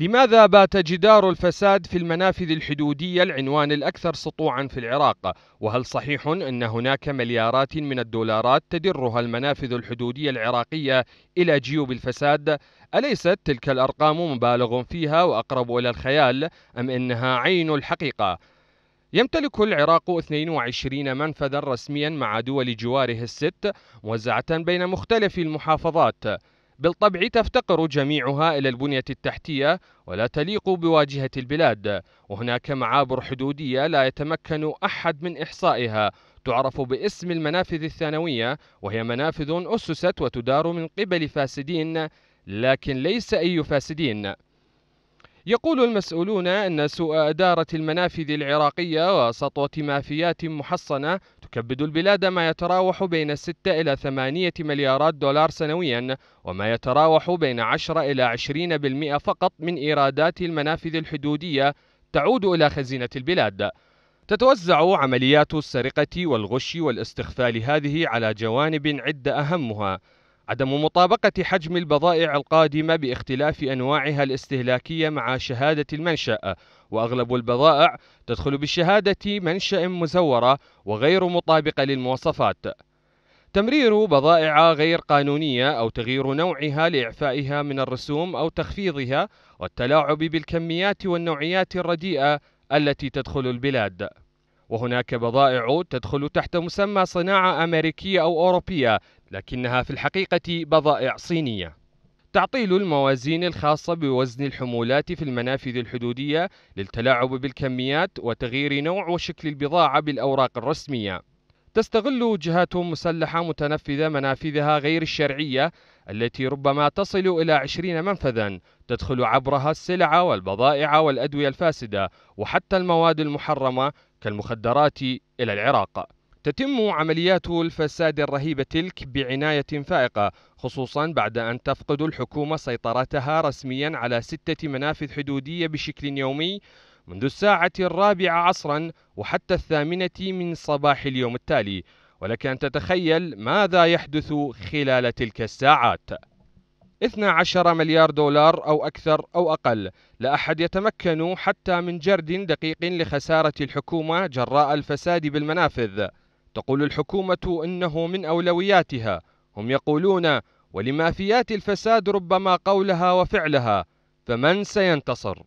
لماذا بات جدار الفساد في المنافذ الحدودية العنوان الأكثر سطوعا في العراق؟ وهل صحيح أن هناك مليارات من الدولارات تدرها المنافذ الحدودية العراقية إلى جيوب الفساد؟ أليست تلك الأرقام مبالغ فيها وأقرب إلى الخيال أم أنها عين الحقيقة؟ يمتلك العراق 22 منفذا رسميا مع دول جواره الست موزعة بين مختلف المحافظات بالطبع تفتقر جميعها إلى البنية التحتية ولا تليق بواجهة البلاد وهناك معابر حدودية لا يتمكن أحد من إحصائها تعرف باسم المنافذ الثانوية وهي منافذ أسست وتدار من قبل فاسدين لكن ليس أي فاسدين يقول المسؤولون أن سوء إدارة المنافذ العراقية وسطوة مافيات محصنة تكبد البلاد ما يتراوح بين 6 إلى 8 مليارات دولار سنويا وما يتراوح بين 10 إلى 20% فقط من إيرادات المنافذ الحدودية تعود إلى خزينة البلاد تتوزع عمليات السرقة والغش والاستخفال هذه على جوانب عدة أهمها عدم مطابقة حجم البضائع القادمة باختلاف أنواعها الاستهلاكية مع شهادة المنشأ وأغلب البضائع تدخل بشهادة منشأ مزورة وغير مطابقة للمواصفات تمرير بضائع غير قانونية أو تغيير نوعها لإعفائها من الرسوم أو تخفيضها والتلاعب بالكميات والنوعيات الرديئة التي تدخل البلاد وهناك بضائع تدخل تحت مسمى صناعة أمريكية أو أوروبية لكنها في الحقيقة بضائع صينية تعطيل الموازين الخاصة بوزن الحمولات في المنافذ الحدودية للتلاعب بالكميات وتغيير نوع وشكل البضاعة بالأوراق الرسمية تستغل جهات مسلحة متنفذة منافذها غير الشرعية التي ربما تصل إلى عشرين منفذا تدخل عبرها السلع والبضائع والأدوية الفاسدة وحتى المواد المحرمة كالمخدرات إلى العراق تتم عمليات الفساد الرهيبة تلك بعناية فائقة خصوصا بعد أن تفقد الحكومة سيطرتها رسميا على ستة منافذ حدودية بشكل يومي منذ الساعة الرابعة عصرا وحتى الثامنة من صباح اليوم التالي ولك أن تتخيل ماذا يحدث خلال تلك الساعات 12 مليار دولار أو أكثر أو أقل لا أحد يتمكن حتى من جرد دقيق لخسارة الحكومة جراء الفساد بالمنافذ تقول الحكومة إنه من أولوياتها هم يقولون ولمافيات الفساد ربما قولها وفعلها فمن سينتصر